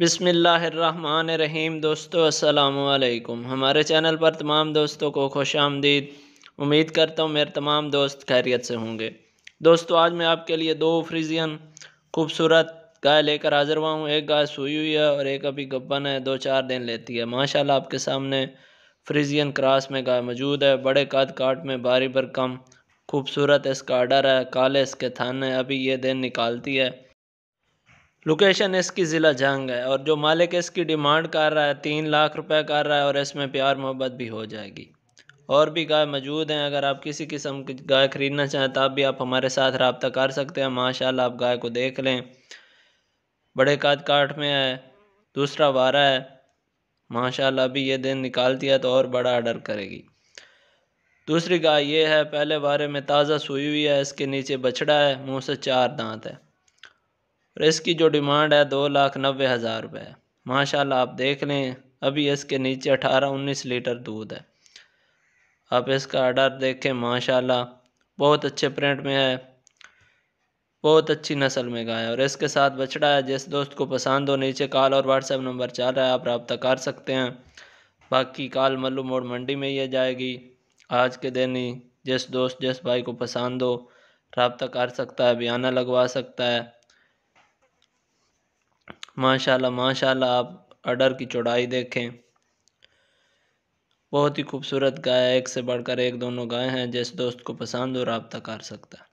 रहीम दोस्तों असलकुम हमारे चैनल पर तमाम दोस्तों को खुश आमदीद उम्मीद करता हूँ मेरे तमाम दोस्त खैरियत से होंगे दोस्तों आज मैं आपके लिए दो फ्रीजियन खूबसूरत गाय लेकर हाज़िर हुआ हूँ एक गाय सूई हुई है और एक अभी गब्बन है दो चार दिन लेती है माशाल्लाह आपके सामने फ्रीजियन क्रॉस में गाय मौजूद है बड़े कद काट में भारी भरकम खूबसूरत इसका आर्डर है काले इसके थान है अभी ये दिन निकालती है लोकेशन इसकी ज़िला जंग है और जो मालिक इसकी डिमांड कर रहा है तीन लाख रुपए कर रहा है और इसमें प्यार मोहब्बत भी हो जाएगी और भी गाय मौजूद हैं अगर आप किसी किस्म की गाय ख़रीदना चाहें तो आप भी आप हमारे साथ रबता कर सकते हैं माशाल्लाह आप गाय को देख लें बड़े काट काट में है दूसरा वारा है माशाला अभी ये दिन निकाल दिया तो और बड़ा आर्डर करेगी दूसरी गाय ये है पहले वारे में ताज़ा सूई हुई है इसके नीचे बछड़ा है मुँह से चार दांत है और इसकी जो डिमांड है दो लाख नब्बे हज़ार रुपये माशाल्लाह आप देख लें अभी इसके नीचे अठारह उन्नीस लीटर दूध है आप इसका आर्डर देखें माशाल्लाह बहुत अच्छे प्रिंट में है बहुत अच्छी नस्ल में गाय है और इसके साथ बछड़ा है जिस दोस्त को पसंद हो नीचे कॉल और व्हाट्सएप नंबर चल रहा है आप रबता कर सकते हैं बाकी कॉल मल्लू मोड़ मंडी में ही जाएगी आज के दिन ही जिस दोस्त जिस भाई को पसंद हो रबता कर सकता है बयाना लगवा सकता है माशाल्लाह माशाल्लाह आप अडर की चौड़ाई देखें बहुत ही खूबसूरत गाय एक से बढ़कर एक दोनों गाय हैं जैसे दोस्त को पसंद और रबता कर सकता है